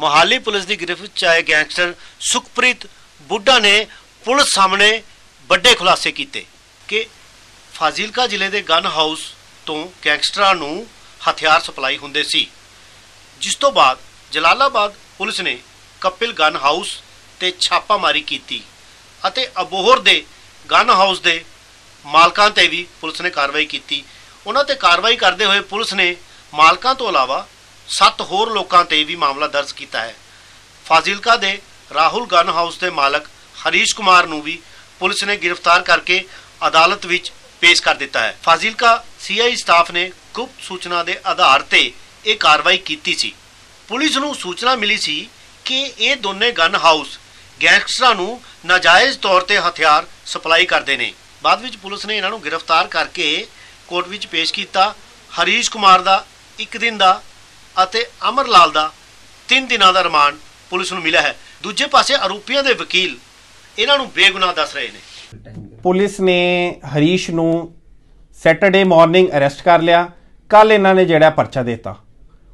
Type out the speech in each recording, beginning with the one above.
Mohali police ਦੀ ਗ੍ਰਿਫਤ ਵਿੱਚ ਆਏ gangster Sukhpreet ਬੁੱਢਾ ਨੇ ਪੁਲਿਸ ਸਾਹਮਣੇ ਵੱਡੇ ਖੁਲਾਸੇ ਕੀਤੇ ਕਿ ਫਾਜ਼ਿਲਕਾ ਜ਼ਿਲ੍ਹੇ ਦੇ ਗਨ ਹਾਊਸ ਤੋਂ ਗੈਂਗਸਟਰਾਂ ਨੂੰ ਹਥਿਆਰ ਸਪਲਾਈ ਹੁੰਦੇ ਸੀ ਜਿਸ ਤੋਂ ਬਾਅਦ ਜਲਾਲਾਬਾਦ ਪੁਲਿਸ ਨੇ ਕਪਿਲ ਗਨ ਹਾਊਸ ਤੇ ਛਾਪਾਮਾਰੀ ਕੀਤੀ ਅਤੇ ਅਬੋਹਰ ਦੇ ਗਨ ਹਾਊਸ ਦੇ ਮਾਲਕਾਂ ਤੇ ਵੀ ਪੁਲਿਸ ਨੇ ਕਾਰਵਾਈ ਕੀਤੀ ਉਹਨਾਂ ਤੇ ਕਾਰਵਾਈ ਕਰਦੇ ਹੋਏ ਪੁਲਿਸ ਨੇ ਮਾਲਕਾਂ ਤੋਂ ਇਲਾਵਾ 7 ਹੋਰ ਲੋਕਾਂ ਤੇ ਵੀ ਮਾਮਲਾ ਦਰਜ ਕੀਤਾ ਹੈ ਫਾਜ਼ਿਲਕਾ ਦੇ ਰਾਹੁਲ ਗਨ ਹਾਊਸ ਦੇ ਮਾਲਕ ਹਰੀਸ਼ ਕੁਮਾਰ ਨੂੰ ਵੀ ਪੁਲਿਸ ਨੇ ਗ੍ਰਿਫਤਾਰ ਕਰਕੇ ਅਦਾਲਤ ਵਿੱਚ ਪੇਸ਼ ਕਰ ਦਿੱਤਾ ਹੈ ਫਾਜ਼ਿਲਕਾ ਸੀਆਈ ਸਟਾਫ ਨੇ ਗੁਪਤ ਸੂਚਨਾ ਦੇ ਆਧਾਰ ਤੇ ਇਹ ਕਾਰਵਾਈ ਕੀਤੀ ਸੀ ਪੁਲਿਸ ਨੂੰ ਸੂਚਨਾ ਮਿਲੀ ਸੀ ਕਿ ਇਹ ਦੋਨੇ ਗਨ ਹਾਊਸ ਗੈਂਗਸਟਰਾਂ ਨੂੰ ਨਾਜਾਇਜ਼ ਤੌਰ ਤੇ ਹਥਿਆਰ ਸਪਲਾਈ ਕਰਦੇ ਨੇ ਬਾਅਦ ਵਿੱਚ ਪੁਲਿਸ ਨੇ ਇਹਨਾਂ ਨੂੰ ਗ੍ਰਿਫਤਾਰ ਕਰਕੇ ਕੋਰਟ ਵਿੱਚ ਪੇਸ਼ ਕੀਤਾ ਹਰੀਸ਼ ਕੁਮਾਰ ਦਾ ਇੱਕ ਦਿਨ ਦਾ ਅਤੇ ਅਮਰ ਲਾਲ ਦਾ 3 ਦਿਨਾਂ ਦਾ ਰਿਮਾਂਡ ਪੁਲਿਸ ਨੂੰ ਮਿਲਿਆ ਹੈ ਦੂਜੇ ਪਾਸੇ ਆਰੋਪੀਆਂ ਦੇ ਵਕੀਲ ਇਹਨਾਂ ਨੂੰ ਬੇਗੁਨਾਹ ਦੱਸ ਰਹੇ ਨੇ ਪੁਲਿਸ ਨੇ ਹਰੀਸ਼ ਨੂੰ ਸੈਟਰਡੇ ਮਾਰਨਿੰਗ ਅਰੈਸਟ ਕਰ ਲਿਆ ਕੱਲ ਇਹਨਾਂ ਨੇ ਜਿਹੜਾ ਪਰਚਾ ਦਿੱਤਾ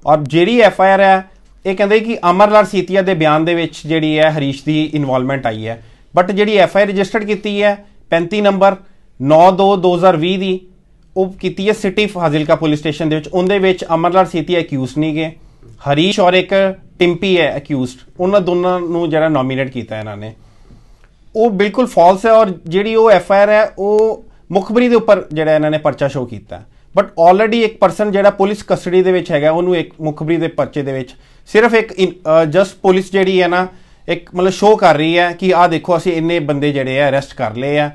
ਔਰ ਜਿਹੜੀ ਐਫ ਆਈ ਆਰ ਹੈ ਇਹ ਕਹਿੰਦੇ ਕਿ ਅਮਰਲਾਲ ਸੀਤੀਆ ਦੇ ਬਿਆਨ ਦੇ ਵਿੱਚ ਜਿਹੜੀ ਹੈ ਹਰੀਸ਼ ਦੀ ਇਨਵੋਲਵਮੈਂਟ ਆਈ ਹੈ ਬਟ ਜਿਹੜੀ ਐਫ ਆਈ ਰਜਿਸਟਰਡ ਕੀਤੀ ਹੈ 35 ਨੰਬਰ 92 2020 ਦੀ ਉਹ ਕੀਤੀ ਹੈ ਸਿਟੀ ਫਾਜ਼ਿਲਕਾ ਪੁਲਿਸ ਸਟੇਸ਼ਨ ਦੇ ਵਿੱਚ ਉਹਦੇ ਵਿੱਚ ਅਮਰਲਾਲ ਸੀਤੀ ਐਕਿਊਜ਼ ਨਹੀਂ ਗਏ ਹਰੀਸ਼ ਔਰ ਇੱਕ ਟਿੰਪੀ ਹੈ ਅਕਿਊਜ਼ਡ ਉਹਨਾਂ ਦੋਨਾਂ ਨੂੰ ਜਿਹੜਾ ਨੋਮੀਨੇਟ ਕੀਤਾ ਇਹਨਾਂ ਨੇ ਉਹ ਬਿਲਕੁਲ ਫਾਲਸ ਹੈ ਔਰ ਜਿਹੜੀ ਉਹ ਐਫ ਆਰ ਹੈ ਉਹ ਮੁਖਬਰੀ ਦੇ ਉੱਪਰ ਜਿਹੜਾ ਇਹਨਾਂ ਨੇ ਪਰਚਾ ਸ਼ੋ ਕੀਤਾ ਬਟ ਆਲਰੇਡੀ ਇੱਕ ਪਰਸਨ ਜਿਹੜਾ ਪੁਲਿਸ ਕਸਟਡੀ ਦੇ ਵਿੱਚ ਹੈਗਾ ਉਹਨੂੰ ਇੱਕ ਮੁਖਬਰੀ ਦੇ ਪਰਚੇ ਦੇ ਵਿੱਚ ਸਿਰਫ ਇੱਕ ਜਸਟ ਪੁਲਿਸ ਜਿਹੜੀ ਹੈ ਨਾ ਇੱਕ ਮਤਲਬ ਸ਼ੋ ਕਰ ਰਹੀ ਹੈ ਕਿ ਆਹ ਦੇਖੋ ਅਸੀਂ ਇੰਨੇ ਬੰਦੇ ਜਿਹੜੇ ਆ ਅਰੈਸਟ ਕਰ ਲਏ ਆ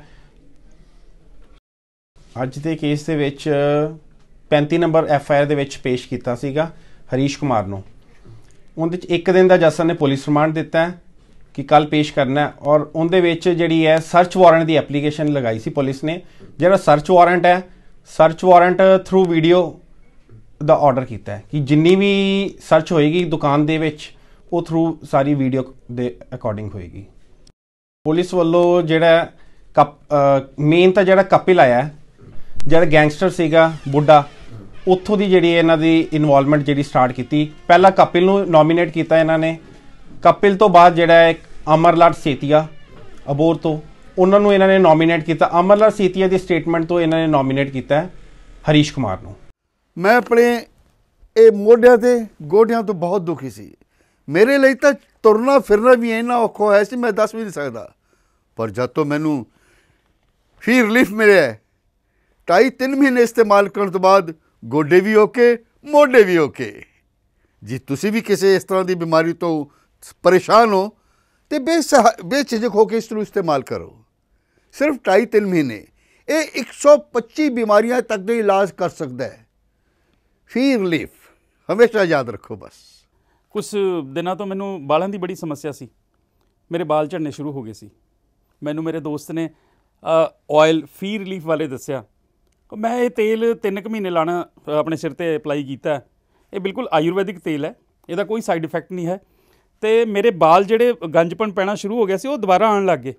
ਅੱਜ ਦੇ ਕੇਸ ਦੇ ਵਿੱਚ 35 ਨੰਬਰ ਐਫ ਆਈ ਆਰ ਦੇ ਵਿੱਚ ਪੇਸ਼ ਕੀਤਾ ਸੀਗਾ ਹਰੀਸ਼ ਕੁਮਾਰ ਨੂੰ ਉਹਦੇ ਵਿੱਚ ਇੱਕ ਦਿਨ ਦਾ ਜੱਜ ਨੇ ਪੁਲਿਸ ਰਿਮਾਂਡ ਦਿੱਤਾ ਕਿ ਕੱਲ ਪੇਸ਼ ਕਰਨਾ ਔਰ ਉਹਦੇ ਵਿੱਚ ਜਿਹੜੀ ਹੈ ਸਰਚ ਵਾਰੰਟ ਦੀ ਐਪਲੀਕੇਸ਼ਨ ਲਗਾਈ ਸੀ ਪੁਲਿਸ ਨੇ ਜਿਹੜਾ ਸਰਚ ਵਾਰੰਟ ਹੈ ਸਰਚ ਵਾਰੰਟ ਥਰੂ ਵੀਡੀਓ ਦਾ ਆਰਡਰ ਕੀਤਾ ਹੈ ਕਿ ਜਿੰਨੀ ਵੀ ਸਰਚ ਹੋਏਗੀ ਦੁਕਾਨ ਦੇ ਵਿੱਚ ਉਹ ਥਰੂ ਸਾਰੀ ਵੀਡੀਓ ਦੇ ਅਕੋਰਡਿੰਗ ਹੋਏਗੀ ਪੁਲਿਸ ਵੱਲੋਂ ਜਿਹੜਾ ਮੇਨ ਤਾਂ ਜਿਹੜਾ ਕਪਿਲ ਆਇਆ ਜਿਹੜਾ ਗੈਂਗਸਟਰ ਸੀਗਾ ਬੁੱਢਾ ਉੱਥੋਂ ਦੀ ਜਿਹੜੀ ਇਹਨਾਂ ਦੀ ਇਨਵੋਲਵਮੈਂਟ ਜਿਹੜੀ ਸਟਾਰਟ ਕੀਤੀ ਪਹਿਲਾਂ ਕਪਿਲ ਨੂੰ ਨੋਮੀਨੇਟ ਕੀਤਾ ਇਹਨਾਂ ਨੇ ਕਪਿਲ ਤੋਂ ਬਾਅਦ ਜਿਹੜਾ ਇੱਕ ਅਮਰਲਾਲ ਸੇਤੀਆ ਅਬੋਰ ਤੋਂ ਉਹਨਾਂ ਨੂੰ ਇਹਨਾਂ ਨੇ ਨੋਮੀਨੇਟ ਕੀਤਾ ਅਮਰਲਾਲ ਸੇਤੀਆ ਦੀ ਸਟੇਟਮੈਂਟ ਤੋਂ ਇਹਨਾਂ ਨੇ ਨੋਮੀਨੇਟ ਕੀਤਾ ਹਰੀਸ਼ ਕੁਮਾਰ ਨੂੰ ਮੈਂ ਆਪਣੇ ਇਹ ਮੋਢਿਆਂ ਤੇ ਗੋਢਿਆਂ ਤੋਂ ਬਹੁਤ ਦੁਖੀ ਸੀ ਮੇਰੇ ਲਈ ਤਾਂ ਤੁਰਨਾ ਫਿਰਨਾ ਵੀ ਇੰਨਾ ਔਖਾ ਹੋਇਆ ਸੀ ਮੈਂ ਦੱਸ ਵੀ ਨਹੀਂ ਸਕਦਾ ਪਰ ਜਦ ਤੋਂ ਮੈਨੂੰ ਫੀ ਰਿਲੀਫ ਮਿਲਿਆ ਟਾਈ 3 ਮਹੀਨੇ ਇਸਤੇਮਾਲ ਕਰਨ ਤੋਂ ਬਾਅਦ ਗੋਡੇ ਵੀ ਓਕੇ ਮੋਢੇ ਵੀ ਓਕੇ ਜੇ ਤੁਸੀਂ ਵੀ ਕਿਸੇ ਇਸ ਤਰ੍ਹਾਂ ਦੀ ਬਿਮਾਰੀ ਤੋਂ ਪਰੇਸ਼ਾਨ ਹੋ ਤੇ ਬੇ ਬੇਝਿਜਕ ਹੋ ਕੇ ਇਸ ਨੂੰ ਇਸਤੇਮਾਲ ਕਰੋ ਸਿਰਫ ਟਾਈ 3 ਮਹੀਨੇ ਇਹ 125 ਬਿਮਾਰੀਆਂ ਤੱਕ ਦੇ ਇਲਾਜ ਕਰ ਸਕਦਾ ਹੈ ਫੀ ਰਿਲੀਫ ਹਮੇਸ਼ਾ ਯਾਦ ਰੱਖੋ ਬਸ ਕੁਝ ਦਿਨਾਂ ਤੋਂ ਮੈਨੂੰ ਬਾਲਾਂ ਦੀ ਬੜੀ ਸਮੱਸਿਆ ਸੀ ਮੇਰੇ ਬਾਲ ਝੜਨੇ ਸ਼ੁਰੂ ਹੋ ਗਏ ਸੀ ਮੈਨੂੰ ਮੇਰੇ ਦੋਸਤ ਨੇ ਆਇਲ ਫੀ ਰਿਲੀਫ ਵਾਲੇ ਦੱਸਿਆ ਮੈਂ ਇਹ ਤੇਲ 3 ਕੁ ਮਹੀਨੇ ਲਾਣਾ ਆਪਣੇ ਸਿਰ ਤੇ ਅਪਲਾਈ ਕੀਤਾ ਇਹ ਬਿਲਕੁਲ ਆਯੁਰਵੈਦਿਕ ਤੇਲ ਹੈ ਇਹਦਾ ਕੋਈ ਸਾਈਡ ਇਫੈਕਟ ਨਹੀਂ ਹੈ ਤੇ ਮੇਰੇ ਵਾਲ ਜਿਹੜੇ ਗੰਜਪਣ ਪੈਣਾ ਸ਼ੁਰੂ ਹੋ ਗਿਆ ਸੀ ਉਹ ਦੁਬਾਰਾ ਆਉਣ ਲੱਗ ਗਏ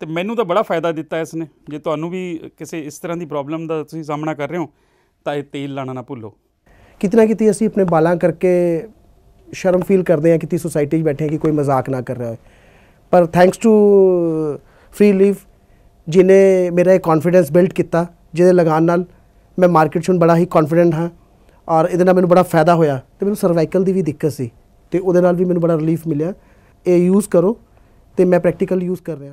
ਤੇ ਮੈਨੂੰ ਤਾਂ ਬੜਾ ਫਾਇਦਾ ਦਿੱਤਾ ਇਸ ਨੇ ਜੇ ਤੁਹਾਨੂੰ ਵੀ ਕਿਸੇ ਇਸ ਤਰ੍ਹਾਂ ਦੀ ਪ੍ਰੋਬਲਮ ਦਾ ਤੁਸੀਂ ਸਾਹਮਣਾ ਕਰ ਰਹੇ ਹੋ ਤਾਂ ਇਹ ਤੇਲ ਲਾਣਾ ਨਾ ਭੁੱਲੋ ਕਿਤਨਾ ਕਿਤੇ ਅਸੀਂ ਆਪਣੇ ਬਾਲਾਂ ਕਰਕੇ ਸ਼ਰਮ ਫੀਲ ਕਰਦੇ ਹਾਂ ਕਿ ਤੀ ਸੋਸਾਇਟੀ 'ਚ ਬੈਠੇ ਕਿ ਕੋਈ ਮਜ਼ਾਕ ਨਾ ਕਰ ਰਿਹਾ ਹੋਵੇ ਪਰ ਥੈਂਕਸ ਟੂ ਫ੍ਰੀ ਲੀਵ ਜਿਨੇ ਮੇਰਾ ਇਹ ਕੌਨਫੀਡੈਂਸ ਬਿਲਡ ਕੀਤਾ ਜਿਹਦੇ ਲਗਾਨ ਨਾਲ ਮੈਂ ਮਾਰਕੀਟ 'ਚੋਂ ਬੜਾ ਹੀ ਕੌਨਫੀਡੈਂਟ ਹਾਂ ਔਰ ਇਹਦੇ ਨਾਲ ਮੈਨੂੰ ਬੜਾ ਫਾਇਦਾ ਹੋਇਆ ਤੇ ਮੈਨੂੰ ਸਰਵਾਈਕਲ ਦੀ ਵੀ ਦਿੱਕਤ ਸੀ ਤੇ ਉਹਦੇ ਨਾਲ ਵੀ ਮੈਨੂੰ ਬੜਾ ਰਿਲੀਫ ਮਿਲਿਆ ਇਹ ਯੂਜ਼ ਕਰੋ ਤੇ ਮੈਂ ਪ੍ਰੈਕਟੀਕਲ ਯੂਜ਼ ਕਰ ਰਿਹਾ